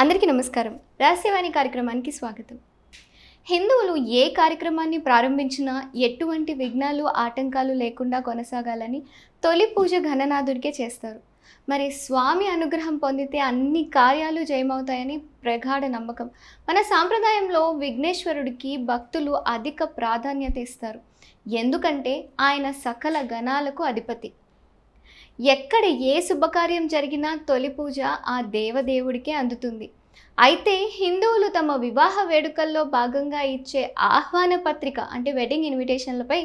అందరికీ నమస్కారం రహస్యవాణి కార్యక్రమానికి స్వాగతం హిందువులు ఏ కార్యక్రమాన్ని ప్రారంభించినా ఎటువంటి విఘ్నాలు ఆటంకాలు లేకుండా కొనసాగాలని తొలి పూజ ఘననాథుడికే చేస్తారు మరి స్వామి అనుగ్రహం పొందితే అన్ని కార్యాలు జయమవుతాయని ప్రగాఢ నమ్మకం మన సాంప్రదాయంలో విఘ్నేశ్వరుడికి భక్తులు అధిక ప్రాధాన్యత ఇస్తారు ఎందుకంటే ఆయన సకల గణాలకు అధిపతి ఎక్కడ ఏ శుభకార్యం జరిగినా తొలి పూజ ఆ దేవదేవుడికే అందుతుంది అయితే హిందువులు తమ వివాహ వేడుకల్లో భాగంగా ఇచ్చే ఆహ్వాన పత్రిక అంటే వెడ్డింగ్ ఇన్విటేషన్లపై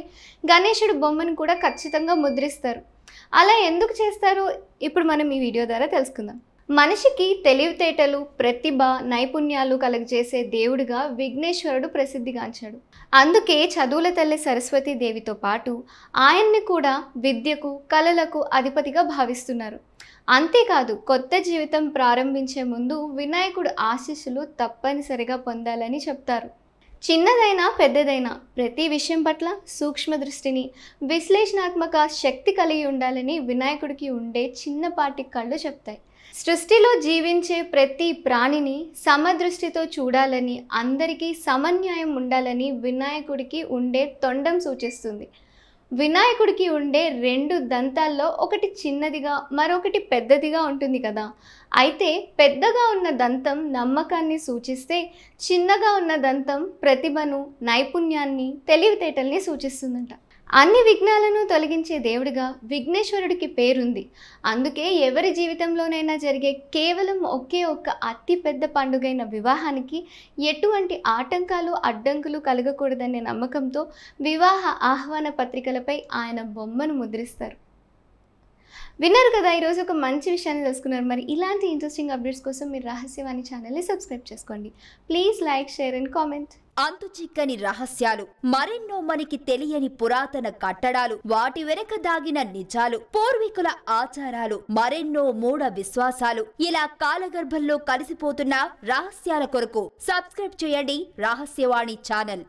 గణేశుడు బొమ్మను కూడా ఖచ్చితంగా ముద్రిస్తారు అలా ఎందుకు చేస్తారు ఇప్పుడు మనం ఈ వీడియో ద్వారా తెలుసుకుందాం మనిషికి తెలివితేటలు ప్రతిభ నైపుణ్యాలు కలగజేసే దేవుడిగా విఘ్నేశ్వరుడు ప్రసిద్ధిగాంచాడు అందుకే చదువుల తల్లి దేవితో పాటు ఆయన్ని కూడా విద్యకు కళలకు అధిపతిగా భావిస్తున్నారు అంతేకాదు కొత్త జీవితం ప్రారంభించే ముందు వినాయకుడు ఆశీస్సులు తప్పనిసరిగా పొందాలని చెప్తారు చిన్నదైనా పెద్దదైనా ప్రతి విషయం పట్ల సూక్ష్మ దృష్టిని విశ్లేషణాత్మక శక్తి కలిగి ఉండాలని వినాయకుడికి ఉండే చిన్నపాటి కళ్ళు చెప్తాయి సృష్టిలో జీవించే ప్రతి ప్రాణిని సమదృష్టితో చూడాలని అందరికీ సమన్యాయం ఉండాలని వినాయకుడికి ఉండే తొండం సూచిస్తుంది వినాయకుడికి ఉండే రెండు దంతాల్లో ఒకటి చిన్నదిగా మరొకటి పెద్దదిగా ఉంటుంది కదా అయితే పెద్దగా ఉన్న దంతం నమ్మకాన్ని సూచిస్తే చిన్నగా ఉన్న దంతం ప్రతిభను నైపుణ్యాన్ని తెలివితేటల్ని సూచిస్తుందంట అన్ని విఘ్నాలను తొలగించే దేవుడిగా విఘ్నేశ్వరుడికి పేరుంది అందుకే ఎవరి జీవితంలోనైనా జరిగే కేవలం ఒకే ఒక్క అతిపెద్ద పండుగైన వివాహానికి ఎటువంటి ఆటంకాలు అడ్డంకులు కలగకూడదనే నమ్మకంతో వివాహ ఆహ్వాన పత్రికలపై ఆయన బొమ్మను ముద్రిస్తారు విన్నారు కదా ఈరోజు ఒక మంచి విషయాన్ని తెలుసుకున్నారు మరి ఇలాంటి ఇంట్రెస్టింగ్ అప్డేట్స్ కోసం మీరు రహస్యవాణి ఛానల్ని సబ్స్క్రైబ్ చేసుకోండి please like share and comment అంతు చిక్కని రహస్యాలు మరెన్నో మనకి తెలియని పురాతన కట్టడాలు వాటి వెనక దాగిన నిజాలు పూర్వీకుల ఆచారాలు మరెన్నో మూఢ విశ్వాసాలు ఇలా కాలగర్భంలో కలిసిపోతున్న రహస్యాల కొరకు సబ్స్క్రైబ్ చేయండి రహస్యవాణి ఛానల్